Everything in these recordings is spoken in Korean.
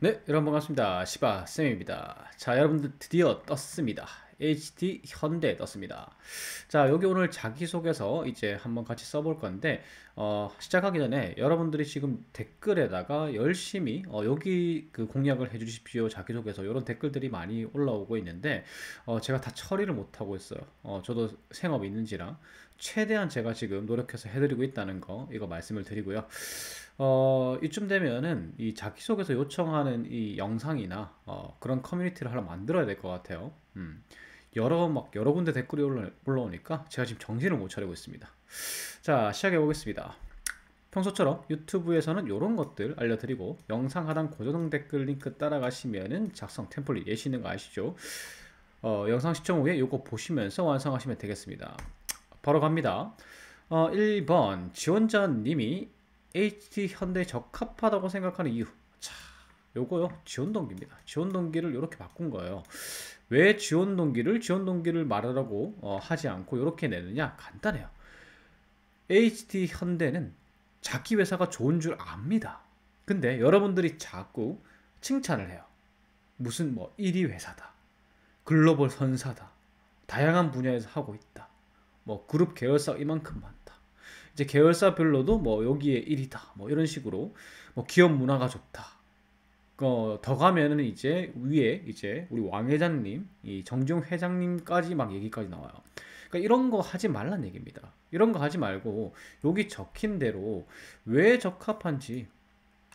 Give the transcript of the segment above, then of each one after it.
네 여러분 반갑습니다 시바쌤입니다 자 여러분들 드디어 떴습니다 HD 현대 떴습니다 자 여기 오늘 자기소개서 이제 한번 같이 써 볼 건데 어, 시작하기 전에 여러분들이 지금 댓글에다가 열심히 어, 여기 그 공략을 해주십시오 자기소개서 이런 댓글들이 많이 올라오고 있는데 어, 제가 다 처리를 못하고 있어요 어, 저도 생업이 있는지랑 최대한 제가 지금 노력해서 해드리고 있다는 거 이거 말씀을 드리고요. 어, 이쯤 되면은 이 자기소개서 요청하는 이 영상이나 어, 그런 커뮤니티를 하나 만들어야 될 것 같아요. 음. 여러 막 여러 군데 댓글이 올라, 오니까 제가 지금 정신을 못 차리고 있습니다. 자 시작해 보겠습니다. 평소처럼 유튜브에서는 이런 것들 알려드리고 영상 하단 고정 댓글 링크 따라가시면은 작성 템플릿 예시 있는 거 아시죠? 어, 영상 시청 후에 이거 보시면서 완성하시면 되겠습니다. 바로 갑니다. 어, 1번 지원자님이 HT 현대 적합하다고 생각하는 이유. 자, 요거요. 지원 동기입니다. 지원 동기를 이렇게 바꾼 거예요. 왜 지원 동기를 지원 동기를 말하라고 어, 하지 않고 이렇게 내느냐? 간단해요. HT 현대는 자기 회사가 좋은 줄 압니다. 근데 여러분들이 자꾸 칭찬을 해요. 무슨 뭐 1위 회사다. 글로벌 선사다. 다양한 분야에서 하고 있다. 뭐 그룹 계열사 이만큼 많다. 이제 계열사별로도 뭐 여기에 1이다. 뭐 이런 식으로 뭐 기업 문화가 좋다. 어, 더 가면은 이제 위에 이제 우리 왕 회장님, 이 정종 회장님까지 막 얘기까지 나와요. 그러니까 이런 거 하지 말란 얘기입니다. 이런 거 하지 말고 여기 적힌 대로 왜 적합한지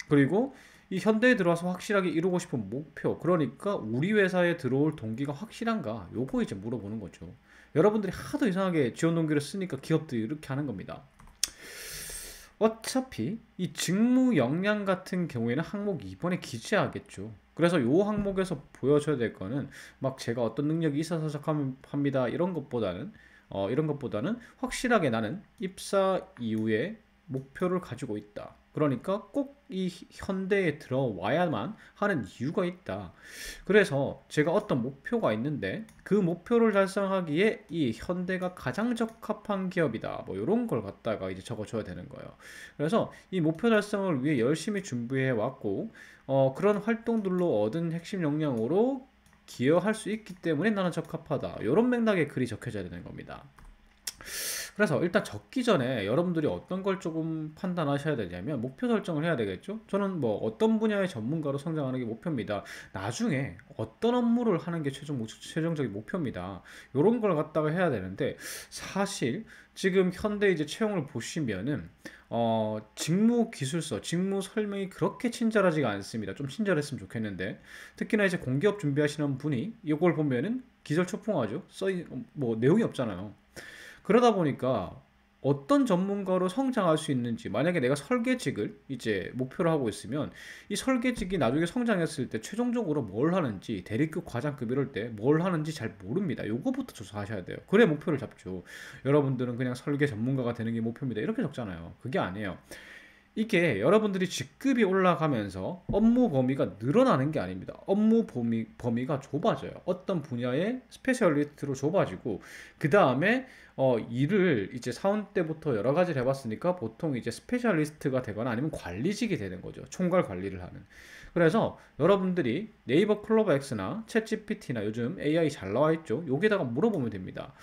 그리고 이 현대에 들어와서 확실하게 이루고 싶은 목표 그러니까 우리 회사에 들어올 동기가 확실한가 요거 이제 물어보는 거죠. 여러분들이 하도 이상하게 지원 동기를 쓰니까 기업들이 이렇게 하는 겁니다. 어차피 이 직무 역량 같은 경우에는 항목 2번에 기재하겠죠. 그래서 요 항목에서 보여줘야 될 거는 막 제가 어떤 능력이 있어서 시작합니다 이런 것보다는 어, 이런 것보다는 확실하게 나는 입사 이후에 목표를 가지고 있다. 그러니까 꼭 이 현대에 들어와야만 하는 이유가 있다. 그래서 제가 어떤 목표가 있는데 그 목표를 달성하기에 이 현대가 가장 적합한 기업이다. 뭐 이런 걸 갖다가 이제 적어줘야 되는 거예요. 그래서 이 목표 달성을 위해 열심히 준비해 왔고 어, 그런 활동들로 얻은 핵심 역량으로 기여할 수 있기 때문에 나는 적합하다. 이런 맥락의 글이 적혀져야 되는 겁니다. 그래서 일단 적기 전에 여러분들이 어떤 걸 조금 판단하셔야 되냐면 목표 설정을 해야 되겠죠. 저는 뭐 어떤 분야의 전문가로 성장하는 게 목표입니다. 나중에 어떤 업무를 하는 게 최종 최종적인 목표입니다. 이런 걸 갖다가 해야 되는데 사실 지금 현대 이제 채용을 보시면은 어, 직무 기술서, 직무 설명이 그렇게 친절하지가 않습니다. 좀 친절했으면 좋겠는데 특히나 이제 공기업 준비하시는 분이 이걸 보면은 기절초풍하죠. 써뭐 내용이 없잖아요. 그러다 보니까 어떤 전문가로 성장할 수 있는지 만약에 내가 설계직을 이제 목표로 하고 있으면 이 설계직이 나중에 성장했을 때 최종적으로 뭘 하는지 대리급 그 과장급 이럴 때 뭘 하는지 잘 모릅니다 요거부터 조사하셔야 돼요 그래 목표를 잡죠 여러분들은 그냥 설계 전문가가 되는 게 목표입니다 이렇게 적잖아요 그게 아니에요 이게 여러분들이 직급이 올라가면서 업무 범위가 늘어나는 게 아닙니다. 업무 범위, 범위가 좁아져요. 어떤 분야의 스페셜리스트로 좁아지고, 그 다음에 어, 일을 이제 사원 때부터 여러 가지를 해봤으니까 보통 이제 스페셜리스트가 되거나 아니면 관리직이 되는 거죠. 총괄 관리를 하는. 그래서 여러분들이 네이버 클로버 X나 채 g p t 나 요즘 AI 잘 나와 있죠. 여기다가 물어보면 됩니다.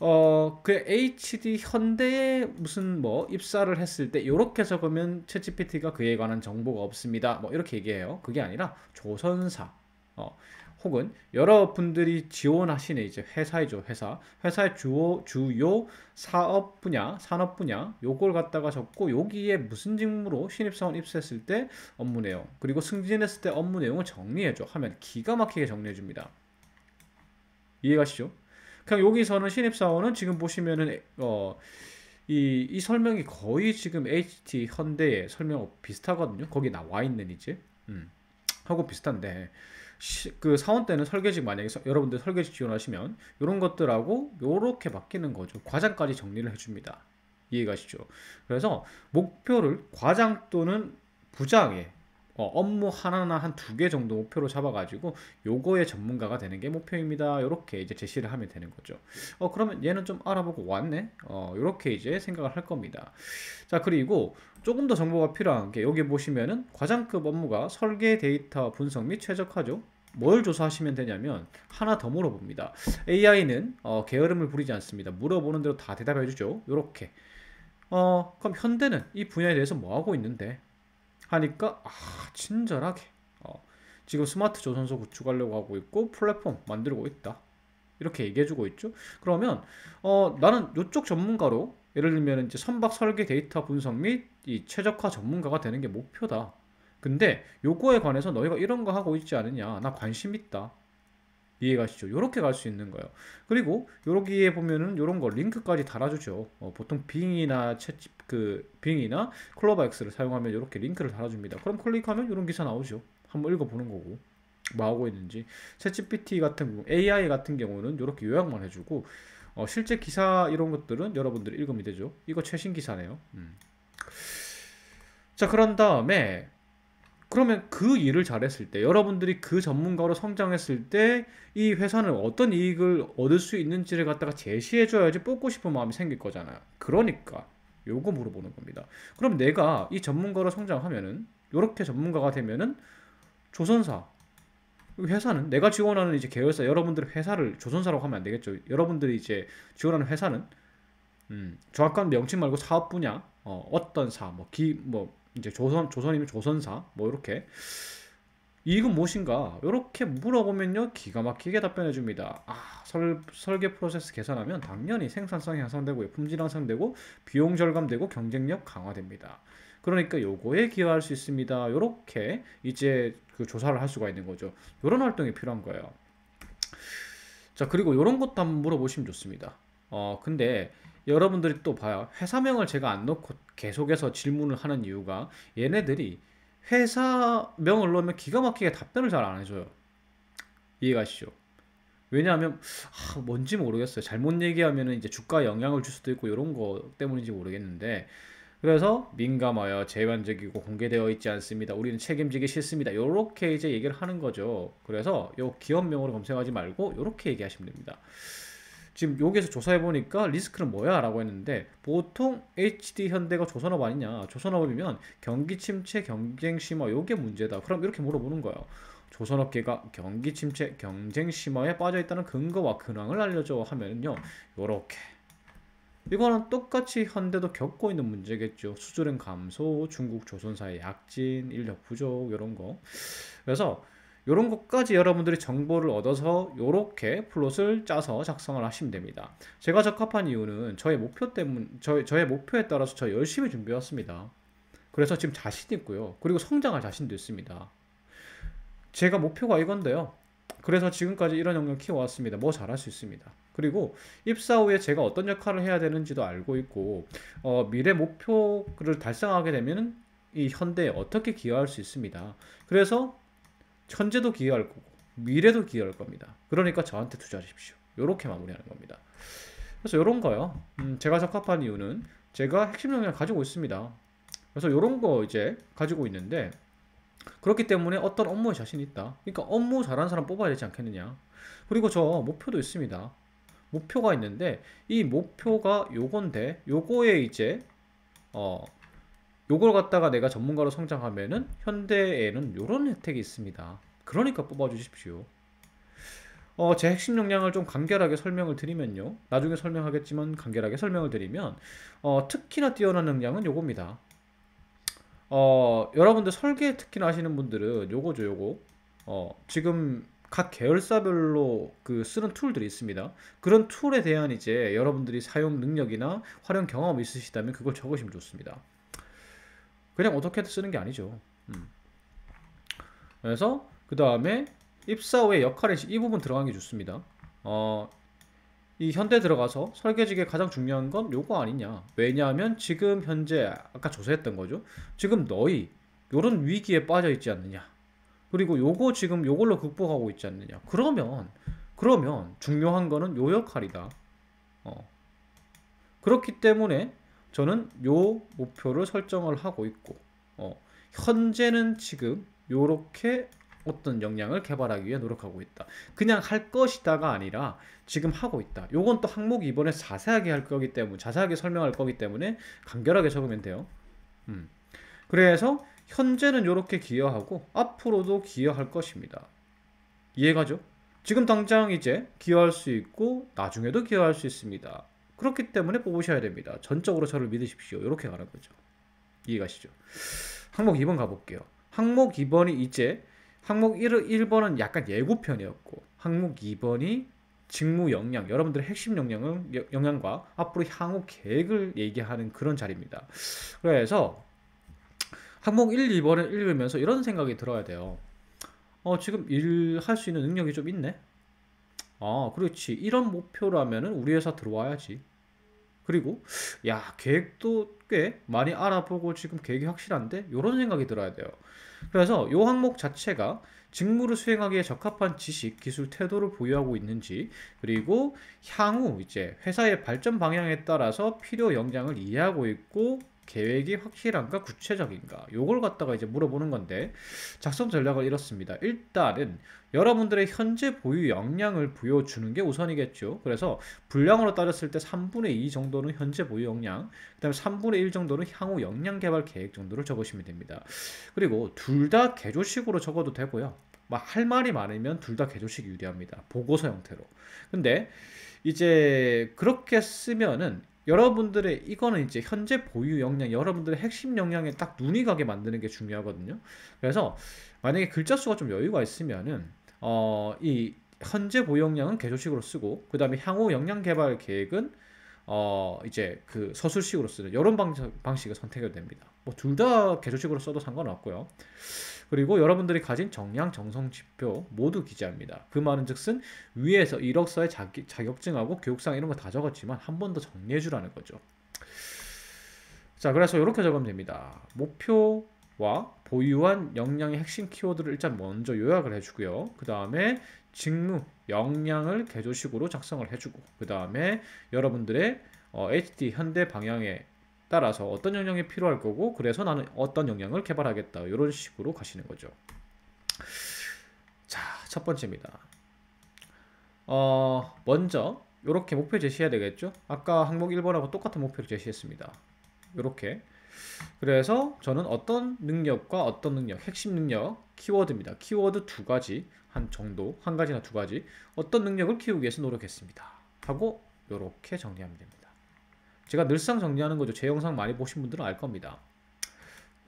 어, 그 HD 현대에 무슨 뭐 입사를 했을 때 이렇게 적으면 챗GPT가 그에 관한 정보가 없습니다. 뭐 이렇게 얘기해요. 그게 아니라 조선사 어, 혹은 여러분들이 지원하시는 이제 회사이죠 회사 회사의 주요 주요 사업 분야 산업 분야 요걸 갖다가 적고 여기에 무슨 직무로 신입사원 입사했을 때 업무 내용 그리고 승진했을 때 업무 내용을 정리해줘 하면 기가 막히게 정리해줍니다 이해가시죠? 그냥 그러니까 여기서는 신입사원은 지금 보시면은 어, 이, 이 설명이 거의 지금 HT 현대의 설명 비슷하거든요. 거기 나와 있는 이제 음, 하고 비슷한데 시, 그 사원 때는 설계직 만약에 서, 여러분들 설계직 지원하시면 이런 것들하고 이렇게 바뀌는 거죠. 과장까지 정리를 해줍니다. 이해가시죠? 그래서 목표를 과장 또는 부장에 어, 업무 하나나 한 두 개 정도 목표로 잡아가지고 요거의 전문가가 되는 게 목표입니다. 이렇게 이제 제시를 하면 되는 거죠. 어, 그러면 얘는 좀 알아보고 왔네. 어, 이렇게 이제 생각을 할 겁니다. 자, 그리고 조금 더 정보가 필요한 게 여기 보시면은 과장급 업무가 설계 데이터 분석 및 최적화죠. 뭘 조사하시면 되냐면 하나 더 물어봅니다. AI는 어, 게으름을 부리지 않습니다. 물어보는 대로 다 대답해 주죠. 이렇게 어, 그럼 현대는 이 분야에 대해서 뭐 하고 있는데 하니까 아 친절하게 어, 지금 스마트 조선소 구축하려고 하고 있고 플랫폼 만들고 있다 이렇게 얘기해주고 있죠 그러면 어, 나는 이쪽 전문가로 예를 들면 이제 선박 설계 데이터 분석 및 이 최적화 전문가가 되는 게 목표다 근데 요거에 관해서 너희가 이런 거 하고 있지 않느냐 나 관심 있다 이해가시죠? 이렇게 갈 수 있는 거예요. 그리고 여기에 보면은 이런 거 링크까지 달아주죠. 어, 보통 빙이나 채집 그 빙이나 클로바엑스를 사용하면 이렇게 링크를 달아줍니다. 그럼 클릭하면 이런 기사 나오죠. 한번 읽어보는 거고. 뭐 하고 있는지 채 g p t 같은 AI 같은 경우는 이렇게 요약만 해주고 어, 실제 기사 이런 것들은 여러분들이 읽으면 되죠. 이거 최신 기사네요. 음. 자 그런 다음에 그러면 그 일을 잘했을 때 여러분들이 그 전문가로 성장했을 때 이 회사는 어떤 이익을 얻을 수 있는지를 갖다가 제시해 줘야지 뽑고 싶은 마음이 생길 거잖아요. 그러니까 요거 물어보는 겁니다. 그럼 내가 이 전문가로 성장하면은 요렇게 전문가가 되면은 조선사 회사는 내가 지원하는 이제 계열사 여러분들 회사를 조선사라고 하면 안 되겠죠. 여러분들이 이제 지원하는 회사는 음, 정확한 명칭 말고 사업 분야 어, 어떤 사뭐기뭐 이제 조선 조선이면 조선사 뭐 이렇게 이건 무엇인가? 이렇게 물어보면요 기가 막히게 답변해 줍니다. 아 설, 설계 프로세스 개선하면 당연히 생산성이 향상되고 품질 향상되고 비용 절감되고 경쟁력 강화됩니다. 그러니까 요거에 기여할 수 있습니다. 요렇게 이제 그 조사를 할 수가 있는 거죠. 요런 활동이 필요한 거예요. 자 그리고 요런 것도 한번 물어보시면 좋습니다. 어 근데 여러분들이 또 봐요. 회사명을 제가 안 넣고 계속해서 질문을 하는 이유가 얘네들이 회사명을 넣으면 기가 막히게 답변을 잘 안 해줘요. 이해가시죠? 왜냐하면 아, 뭔지 모르겠어요. 잘못 얘기하면 이제 주가 영향을 줄 수도 있고 이런 거 때문인지 모르겠는데 그래서 민감하여 재반적이고 공개되어 있지 않습니다. 우리는 책임지기 싫습니다. 이렇게 이제 얘기를 하는 거죠. 그래서 요 기업명으로 검색하지 말고 이렇게 얘기하시면 됩니다. 지금 여기에서 조사해보니까 리스크는 뭐야? 라고 했는데 보통 HD 현대가 조선업 아니냐 조선업이면 경기 침체 경쟁 심화 요게 문제다 그럼 이렇게 물어보는 거예요 조선업계가 경기 침체 경쟁 심화에 빠져있다는 근거와 근황을 알려줘 하면요 요렇게 이거는 똑같이 현대도 겪고 있는 문제겠죠. 수출은 감소, 중국 조선사의 약진, 인력 부족 이런 거. 그래서 이런 것까지 여러분들이 정보를 얻어서 이렇게 플롯을 짜서 작성을 하시면 됩니다. 제가 적합한 이유는 저의 목표 때문, 저, 저의 목표에 따라서 저 열심히 준비해왔습니다. 그래서 지금 자신 있고요. 그리고 성장할 자신도 있습니다. 제가 목표가 이건데요. 그래서 지금까지 이런 영역 키워왔습니다. 뭐 잘할 수 있습니다. 그리고 입사 후에 제가 어떤 역할을 해야 되는지도 알고 있고 어, 미래 목표를 달성하게 되면 이 현대에 어떻게 기여할 수 있습니다. 그래서 현재도 기여할 거고 미래도 기여할 겁니다. 그러니까 저한테 투자하십시오. 이렇게 마무리하는 겁니다. 그래서 이런 거요. 음, 제가 적합한 이유는 제가 핵심 역량을 가지고 있습니다. 그래서 이런 거 이제 가지고 있는데 그렇기 때문에 어떤 업무에 자신 있다. 그러니까 업무 잘하는 사람 뽑아야 되지 않겠느냐. 그리고 저 목표도 있습니다. 목표가 있는데 이 목표가 요건데 요거에 이제 어 요걸 갖다가 내가 전문가로 성장하면은 현대에는 요런 혜택이 있습니다. 그러니까 뽑아주십시오. 어, 제 핵심 역량을 좀 간결하게 설명을 드리면요. 나중에 설명하겠지만 간결하게 설명을 드리면 어, 특히나 뛰어난 역량은 요겁니다. 어, 여러분들 설계 특히나 하시는 분들은 요거죠, 요거. 어, 지금 각 계열사별로 그 쓰는 툴들이 있습니다. 그런 툴에 대한 이제 여러분들이 사용 능력이나 활용 경험 있으시다면 그걸 적으시면 좋습니다. 그냥 어떻게든 쓰는 게 아니죠. 음. 그래서 그 다음에 입사 후의 역할 인이 부분 들어간 게 좋습니다. 어, 이 현대 들어가서 설계직에 가장 중요한 건 요거 아니냐. 왜냐하면 지금 현재 아까 조사했던 거죠. 지금 너희 요런 위기에 빠져 있지 않느냐. 그리고 요거 지금 요걸로 극복하고 있지 않느냐. 그러면 그러면 중요한 거는 요 역할이다. 어. 그렇기 때문에 저는 요 목표를 설정을 하고 있고 어, 현재는 지금 요렇게 어떤 역량을 개발하기 위해 노력하고 있다. 그냥 할 것이다가 아니라 지금 하고 있다. 요건 또 항목 이번에 자세하게 할 거기 때문에 자세하게 설명할 거기 때문에 간결하게 적으면 돼요. 음. 그래서 현재는 이렇게 기여하고 앞으로도 기여할 것입니다. 이해가죠? 지금 당장 이제 기여할 수 있고 나중에도 기여할 수 있습니다. 그렇기 때문에 뽑으셔야 됩니다. 전적으로 저를 믿으십시오. 이렇게 가는 거죠. 이해가시죠? 항목 2번 가볼게요. 항목 2번이 이제 항목 1, 번은 약간 예고편이었고 항목 2번이 직무 역량, 여러분들의 핵심 역량은 역량과 앞으로 향후 계획을 얘기하는 그런 자리입니다. 그래서 항목 1, 2번을 읽으면서 이런 생각이 들어야 돼요. 어, 지금 일할 수 있는 능력이 좀 있네. 아, 그렇지. 이런 목표라면은 우리 회사 들어와야지. 그리고 야 계획도 꽤 많이 알아보고 지금 계획이 확실한데 이런 생각이 들어야 돼요. 그래서 이 항목 자체가 직무를 수행하기에 적합한 지식, 기술, 태도를 보유하고 있는지 그리고 향후 이제 회사의 발전 방향에 따라서 필요 역량을 이해하고 있고 계획이 확실한가 구체적인가 요걸 갖다가 이제 물어보는 건데 작성 전략을 이렇습니다. 일단은 여러분들의 현재 보유 역량을 보여주는 게 우선이겠죠. 그래서 분량으로 따졌을 때 3분의 2 정도는 현재 보유 역량, 그 다음에 3분의 1 정도는 향후 역량 개발 계획 정도를 적으시면 됩니다. 그리고 둘 다 개조식으로 적어도 되고요. 막 할 말이 많으면 둘 다 개조식이 유리합니다. 보고서 형태로. 근데 이제 그렇게 쓰면은 여러분들의 이거는 이제 현재 보유 역량, 여러분들의 핵심 역량에 딱 눈이 가게 만드는 게 중요하거든요. 그래서 만약에 글자 수가 좀 여유가 있으면은 어, 이 현재 보유 역량은 개조식으로 쓰고 그 다음에 향후 역량 개발 계획은 어 이제 그 서술식으로 쓰는 여론 방식을 선택해도 됩니다. 뭐 둘 다 개조식으로 써도 상관없고요. 그리고 여러분들이 가진 정량 정성 지표 모두 기재합니다. 그 말은즉슨 위에서 이력서에 자기, 자격증하고 교육상 이런 거 다 적었지만 한 번 더 정리해 주라는 거죠. 자, 그래서 이렇게 적으면 됩니다. 목표와 보유한 역량의 핵심 키워드를 일단 먼저 요약을 해주고요. 그 다음에 직무, 역량을 개조식으로 작성을 해주고 그 다음에 여러분들의 어, HD 현대 방향에 따라서 어떤 역량이 필요할 거고 그래서 나는 어떤 역량을 개발하겠다 이런 식으로 가시는 거죠. 자, 첫 번째입니다. 어, 먼저 이렇게 목표 제시해야 되겠죠? 아까 항목 1번하고 똑같은 목표를 제시했습니다. 이렇게 그래서 저는 어떤 능력과 어떤 능력, 핵심 능력, 키워드입니다. 키워드 두 가지 한 정도, 한 가지나 두 가지 어떤 능력을 키우기 위해서 노력했습니다. 하고 이렇게 정리하면 됩니다. 제가 늘상 정리하는 거죠. 제 영상 많이 보신 분들은 알 겁니다.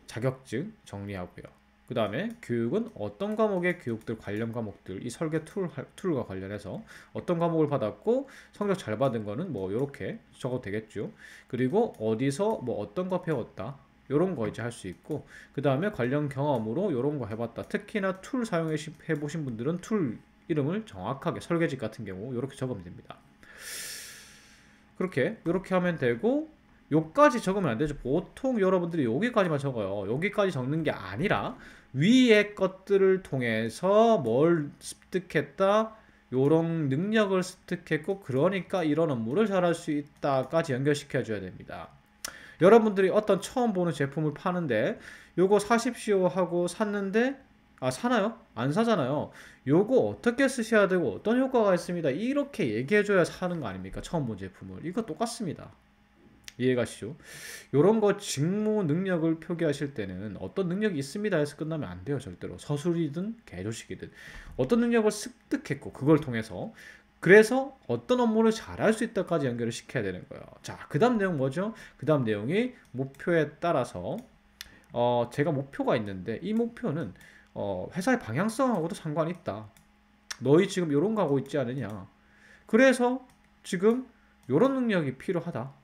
자격증 정리하고요. 그 다음에 교육은 어떤 과목의 교육들 관련 과목들 이 설계 툴, 툴과 관련해서 어떤 과목을 받았고 성적 잘 받은 거는 뭐 이렇게 적어도 되겠죠. 그리고 어디서 뭐 어떤 거 배웠다 이런 거 이제 할 수 있고 그 다음에 관련 경험으로 이런 거 해봤다 특히나 툴 사용해 보신 분들은 툴 이름을 정확하게 설계집 같은 경우 이렇게 적으면 됩니다 그렇게 이렇게 하면 되고 요까지 적으면 안 되죠 보통 여러분들이 여기까지만 적어요 여기까지 적는 게 아니라 위의 것들을 통해서 뭘 습득했다 요런 능력을 습득했고 그러니까 이런 업무를 잘할 수 있다까지 연결시켜줘야 됩니다 여러분들이 어떤 처음 보는 제품을 파는데 요거 사십시오 하고 샀는데 아 사나요? 안 사잖아요 요거 어떻게 쓰셔야 되고 어떤 효과가 있습니다 이렇게 얘기해줘야 사는 거 아닙니까 처음 본 제품을 이거 똑같습니다 이해가시죠? 요런 거 직무 능력을 표기하실 때는 어떤 능력이 있습니다 해서 끝나면 안 돼요 절대로 서술이든 개조식이든 어떤 능력을 습득했고 그걸 통해서 그래서 어떤 업무를 잘할 수 있다까지 연결을 시켜야 되는 거예요. 자, 그 다음 내용 뭐죠? 그 다음 내용이 목표에 따라서 어, 제가 목표가 있는데 이 목표는 어, 회사의 방향성하고도 상관이 있다. 너희 지금 이런 거 하고 있지 않느냐. 그래서 지금 이런 능력이 필요하다.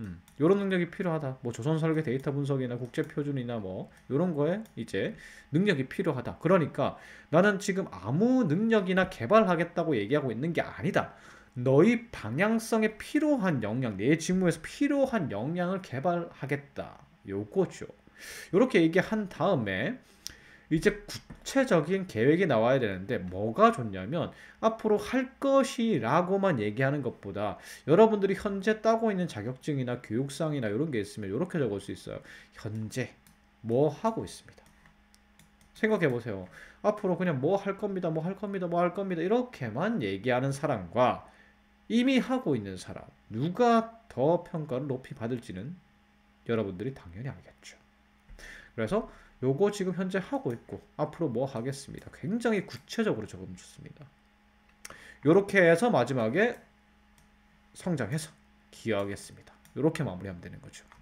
음, 이런 능력이 필요하다. 뭐 조선 설계 데이터 분석이나 국제 표준이나 뭐 이런 거에 이제 능력이 필요하다. 그러니까 나는 지금 아무 능력이나 개발하겠다고 얘기하고 있는 게 아니다. 너희 방향성에 필요한 역량, 내 직무에서 필요한 역량을 개발하겠다. 요거죠. 이렇게 얘기한 다음에 이제 구체적인 계획이 나와야 되는데 뭐가 좋냐면 앞으로 할 것이라고만 얘기하는 것보다 여러분들이 현재 따고 있는 자격증이나 교육상이나 이런 게 있으면 이렇게 적을 수 있어요. 현재 뭐 하고 있습니다. 생각해 보세요. 앞으로 그냥 뭐 할 겁니다, 뭐 할 겁니다, 뭐 할 겁니다 이렇게만 얘기하는 사람과 이미 하고 있는 사람 누가 더 평가를 높이 받을지는 여러분들이 당연히 알겠죠. 그래서 요거 지금 현재 하고 있고 앞으로 뭐 하겠습니다. 굉장히 구체적으로 적으면좋습니다 요렇게 해서 마지막에 성장해서 기여하겠습니다. 요렇게 마무리하면 되는 거죠.